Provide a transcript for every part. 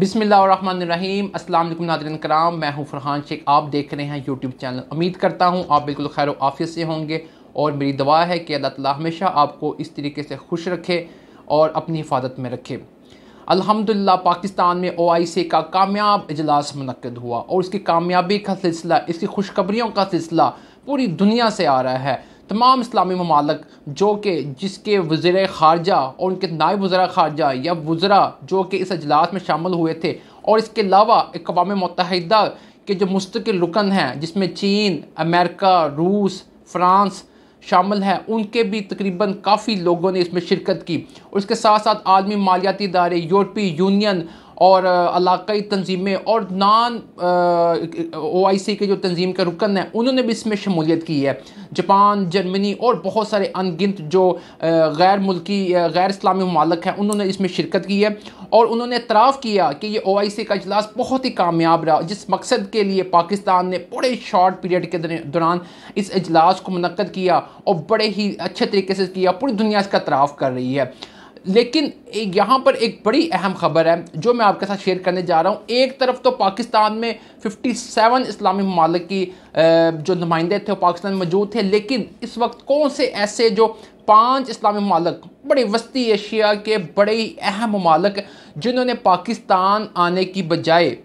बिसमीम अल्लाम नादरन कराम मैं हूं फरहान शेख आप देख रहे हैं यूट्यूब चैनल उम्मीद करता हूं आप बिल्कुल खैर आफियत से होंगे और मेरी दवा है कि अल्लाह ताली हमेशा आपको इस तरीके से खुश रखे और अपनी हिफाजत में रखे अल्हम्दुलिल्लाह पाकिस्तान में ओ आई सी का कामयाब इजलास मनकद हुआ और उसकी कामयाबी का सिलसिला इसकी खुशखबरी का सिलसिला पूरी दुनिया से आ रहा है तमाम इस्लामी ममालक जो कि जिसके वज़र ख़ारजा और उनके नायब वज़रा ख़ारजा या वज़रा जो कि इस अजलास में शामिल हुए थे और इसके अलावा अकवा मतहदा के जो मुस्तकिल रुकन हैं जिसमें चीन अमेरिका रूस फ्रांस शामिल हैं उनके भी तकरीबन काफ़ी लोगों ने इसमें शिरकत की और इसके साथ साथ आलमी मालियाती इदारे यूरोपीय यूनियन और इलाकई तंजीमें और नान ओ आई सी के जो तंजीम के रुकन हैं उन्होंने भी इसमें शमूलियत की है जापान जर्मनी और बहुत सारे अनगिनत जो गैर मुल्की गैर इस्लामी ममालक हैं उन्होंने इसमें शिरकत की है और उन्होंने इतराफ़ किया कि ये ओ आई सी का अजलास बहुत ही कामयाब रहा जिस मकसद के लिए पाकिस्तान ने बड़े शॉर्ट पीरियड के दौरान इस अजलास को मनकद किया और बड़े ही अच्छे तरीके से किया पूरी दुनिया इसका इतराफ़ कर रही है लेकिन यहाँ पर एक बड़ी अहम खबर है जो मैं आपके साथ शेयर करने जा रहा हूँ एक तरफ तो पाकिस्तान में 57 इस्लामी ममालिक की जो नुमाइंदे थे वो पाकिस्तान में मौजूद थे लेकिन इस वक्त कौन से ऐसे जो पांच इस्लामी ममालक बड़े वस्ती एशिया के बड़े ही अहम ममालक जिन्होंने पाकिस्तान आने की बजाय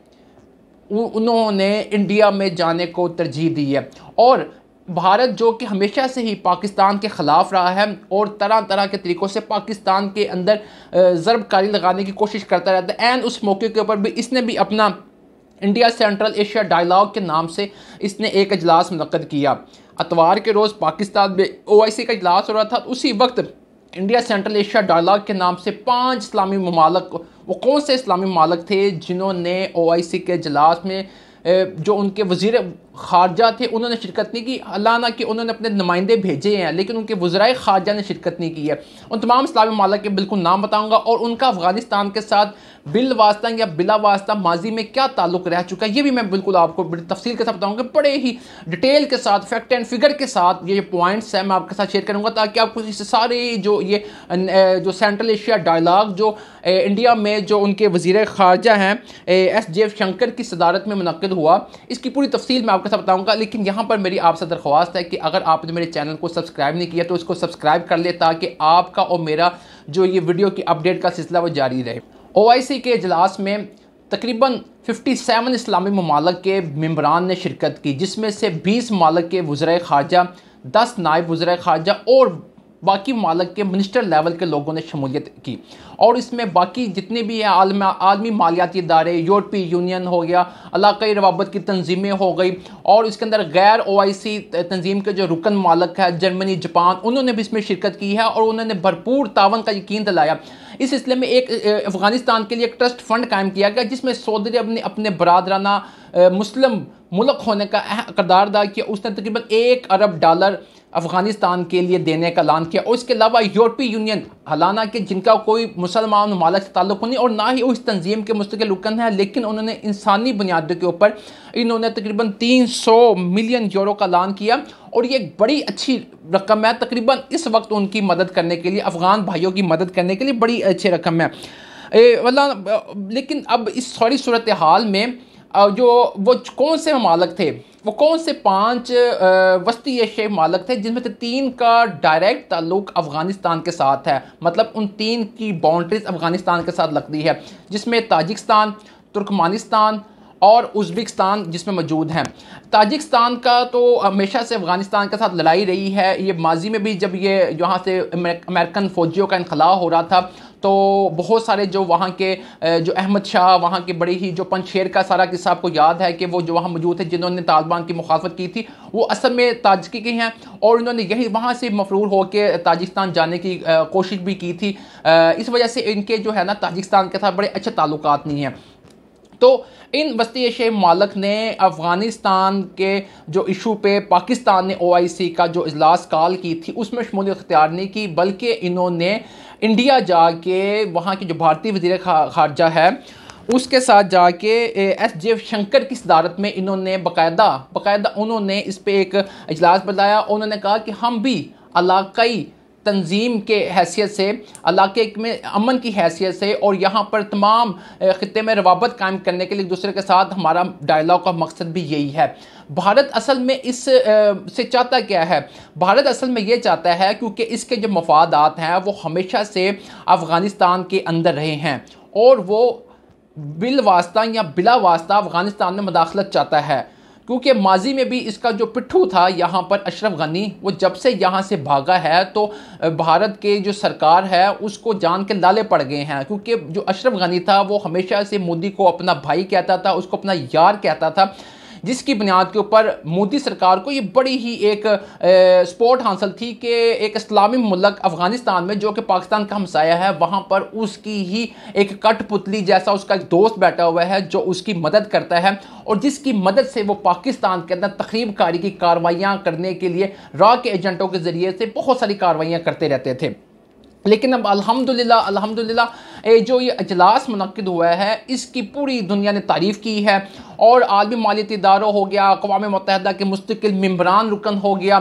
उन्होंने इंडिया में जाने को तरजीह दी है और भारत जो कि हमेशा से ही पाकिस्तान के ख़िलाफ़ रहा है और तरह तरह के तरीक़ों से पाकिस्तान के अंदर ज़रबकारी लगाने की कोशिश करता रहता है एंड उस मौके के ऊपर भी इसने भी अपना इंडिया सेंट्रल एशिया डायलॉग के नाम से इसने एक अजलास मनद किया अतवार के रोज़ पाकिस्तान में ओ का अजलास हो रहा था उसी वक्त इंडिया सेंट्रल एशिया डायलॉग के नाम से पांच इस्लामी ममालक वो कौन से इस्लामी ममालक थे जिन्होंने ओ के अजलास में जो उनके वजीर खारजा थे उन्होंने शिरकत नहीं की अल्लाह कि उन्होंने अपने नुमाइंदे भेजे हैं लेकिन उनके वज्राए खारजा ने शिरकत नहीं की है उन तमाम इस्लामी माला के बिल्कुल नाम बताऊँगा और उनका अफगानिस्तान के साथ बिल वास्ता या बिला वास्ता माजी में क्या ताल्लुक रह चुका है ये भी मैं बिल्कुल आपको बड़ी तफसील के साथ बताऊँगा बड़े ही डिटेल के साथ फैक्ट एंड फिगर के साथ ये पॉइंट्स हैं मैं आपके साथ शेयर करूँगा ताकि आपको इस सारे जो ये जो सेंट्रल एशिया डायलाग जो इंडिया में जो उनके वजीर खारजा हैं एस जे शंकर की सदारत में मनद हुआ इसकी पूरी तफसील मैं आपको आपके साथ बताऊंगा लेकिन यहाँ पर मेरी आपसे दरख्वास्त है कि अगर आपने मेरे चैनल को सब्सक्राइब नहीं किया तो इसको सब्सक्राइब कर ले ताकि आपका और मेरा जो ये वीडियो की अपडेट का सिलसिला वो जारी रहे ओ के अजलास में तकरीबन 57 इस्लामी ममालक के मम्बरान ने शिरकत की जिसमें से 20 ममालक के वज्र खारजा 10 नायब वज्र खारजा और बाकी मालक के मिनिस्टर लेवल के लोगों ने शमूलियत की और इसमें बाकी जितने भी हैं आलमी मालियाती इदारे यूरोपी यूनियन हो गया इलाकई रवाबत की तंजीमें हो गई और इसके अंदर गैर ओ आई सी तंजीम के जो रुकन मालक है जर्मनी जापान उन्होंने भी इसमें शिरकत की है और उन्होंने भरपूर तावन का यकीन दिलाया इस सिलसिले में एक अफगानिस्तान के लिए एक ट्रस्ट फंड कायम किया गया जिसमें सऊदी अरब ने अपने बरदराना मुस्लिम मुल्क होने का किरदार अदा किया उसने तकरीबन एक अरब डॉलर अफगानिस्तान के लिए देने का ऐलान किया और इसके अलावा यूरोपीय यूनियन के जिनका कोई मुसलमान ममालक से ताल्लुक नहीं और ना ही उस तंजीम के मुस्तकिल रुकन है लेकिन उन्होंने इंसानी बुनियादों के ऊपर इन्होंने तकरीबन 300 मिलियन यूरो का ऐलान किया और ये एक बड़ी अच्छी रकम है तकरीबन इस वक्त उनकी मदद करने के लिए अफ़गान भाइयों की मदद करने के लिए बड़ी अच्छी रकम है वाला लेकिन अब इस सॉरी सूरत हाल में जो वो कौन से ममालक थे वो कौन से पांच वस्ती एशियाई मालक थे जिनमें से तीन का डायरेक्ट ताल्लुक अफ़गानिस्तान के साथ है मतलब उन तीन की बाउंड्रीज अफ़गानिस्तान के साथ लगती है जिसमें ताजिकस्तान तुर्कमानिस्तान और उज्बेकिस्तान जिसमें मौजूद हैं ताजिकस्तान का तो हमेशा से अफ़गानिस्तान के साथ लड़ाई रही है ये माजी में भी जब ये यहाँ से अमेरिकन फौजियों का इनखला हो रहा था तो बहुत सारे जो वहाँ के जो अहमद शाह वहाँ के बड़े ही जो पनशेर का सारा किस्सा आपको याद है कि वो जो वहाँ मौजूद थे जिन्होंने तालिबान की मुखालफत की थी वो असल में ताजकी के हैं और इन्होंने यही वहाँ से मफरूर होकर ताजिस्तान जाने की कोशिश भी की थी इस वजह से इनके जो है ना ताजिकस्तान के साथ बड़े अच्छे ताल्लुक नहीं हैं तो इन वस्ती एशिया मालक ने अफ़गानिस्तान के जो इशू पे पाकिस्तान ने ओआईसी का जो इजलास कॉल की थी उसमें शमूल अख्तियार नहीं की बल्कि इन्होंने इंडिया जाके वहाँ की जो भारतीय वजीर खारजा है उसके साथ जाके एस जे शंकर की सदारत में इन्होंने बाकायदा बाकायदा उन्होंने इस पर एक अजलास बताया उन्होंने कहा कि हम भी अलाकई तंजीम के हैसियत से इलाके में अमन की हैसियत से और यहाँ पर तमाम ख़त्े में रवाबत कायम करने के लिए एक दूसरे के साथ हमारा डायलॉग का मकसद भी यही है भारत असल में इस से चाहता क्या है भारत असल में ये चाहता है क्योंकि इसके जो मफादात हैं वो हमेशा से अफ़गानिस्तान के अंदर रहे हैं और वो बिल वास्ता या बिला वास्ता अफ़गानिस्तान में मदाखलत चाहता है क्योंकि माजी में भी इसका जो पिट्ठू था यहाँ पर अशरफ गनी वो जब से यहाँ से भागा है तो भारत के जो सरकार है उसको जान के लाले पड़ गए हैं क्योंकि जो अशरफ गनी था वो हमेशा से मोदी को अपना भाई कहता था उसको अपना यार कहता था जिसकी बुनियाद के ऊपर मोदी सरकार को ये बड़ी ही एक सपोर्ट हासिल थी कि एक इस्लामी मुल्क अफगानिस्तान में जो कि पाकिस्तान का हमसाया है वहाँ पर उसकी ही एक कठपुतली जैसा उसका एक दोस्त बैठा हुआ है जो उसकी मदद करता है और जिसकी मदद से वो पाकिस्तान के अंदर तकरीबकारी की कार्रवाइयाँ करने के लिए रॉ के एजेंटों के ज़रिए से बहुत सारी कार्रवाइयाँ करते रहते थे लेकिन अब अल्हम्दुलिल्लाह अल्हम्दुलिल्लाह जो ये अजलास मनद हुआ है इसकी पूरी दुनिया ने तारीफ़ की है और आलमी माली इदारों हो गया अकवा मतहदा के मुस्तकिल मम्बरान रुकन हो गया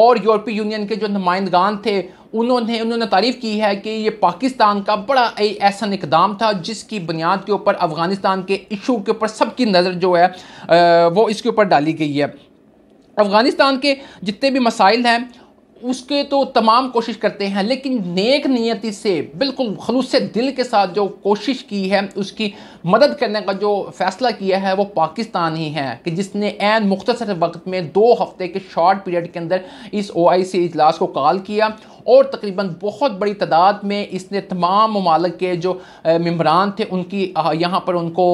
और यूरोपीय यूनियन के जो नुमाइंदगान थे उन्होंने उन्होंने तारीफ़ की है कि ये पाकिस्तान का बड़ा ऐसा इकदाम था जिसकी बुनियाद के ऊपर अफ़गानिस्तान के इशू के ऊपर सबकी नज़र जो है वो इसके ऊपर डाली गई है अफ़गानिस्तान के जितने भी मसाइल हैं उसके तो तमाम कोशिश करते हैं लेकिन नेक नियति से बिल्कुल खलूस दिल के साथ जो कोशिश की है उसकी मदद करने का जो फ़ैसला किया है वो पाकिस्तान ही है कि जिसने एन मुख्तर वक्त में दो हफ्ते के शॉर्ट पीरियड के अंदर इस ओ आई सी इजलास को कॉल किया और तकरीबन बहुत बड़ी तादाद में इसने तमाम ममालक के जो मम्बरान थे उनकी यहाँ पर उनको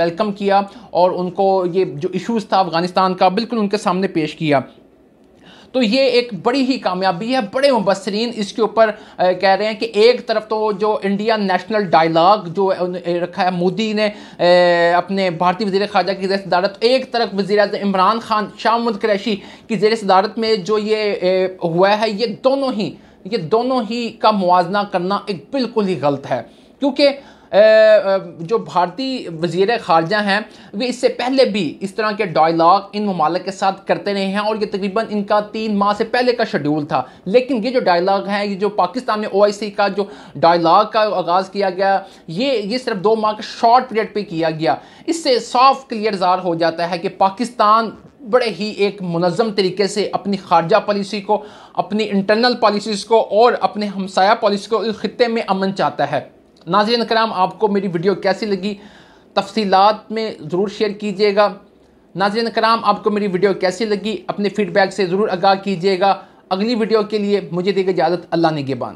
वेलकम किया और उनको ये जो इशूज़ था अफ़गानिस्तान का बिल्कुल उनके सामने पेश किया तो ये एक बड़ी ही कामयाबी है बड़े मुबसरीन इसके ऊपर कह रहे हैं कि एक तरफ तो जो इंडिया नेशनल डायलाग जो रखा है मोदी ने अपने भारतीय वजीर खारजा की जेर सदारत एक तरफ वजी इमरान खान शाह क्रैशी की जेर सदारत में जो ये हुआ है ये दोनों ही ये दोनों ही का मुजना करना एक बिल्कुल ही गलत है क्योंकि जो भारतीय वजीर खारजा हैं वे इससे पहले भी इस तरह के डायलॉग इन ममालक के साथ करते रहे हैं और ये तकरीबन इनका तीन माह से पहले का शेड्यूल था लेकिन ये जो डायलॉग हैं ये जो पाकिस्तान में ओ का जो डायलॉग का आगाज़ किया गया ये ये सिर्फ दो माह के शॉर्ट पीरियड पर किया गया इससे साफ क्लियर जार हो जाता है कि पाकिस्तान बड़े ही एक मनज़म तरीके से अपनी खारजा पॉलिसी को अपनी इंटरनल पॉलिसीज़ को और अपने हमसाया पॉलिसी को इस खत्े में अमन चाहता है नाजरन कराम आपको मेरी वीडियो कैसी लगी तफसीलात में ज़रूर शेयर कीजिएगा नाजरन कराम आपको मेरी वीडियो कैसी लगी अपने फीडबैक से ज़रूर आगाह कीजिएगा अगली वीडियो के लिए मुझे देगा इजाज़त अल्लाह ने गेबान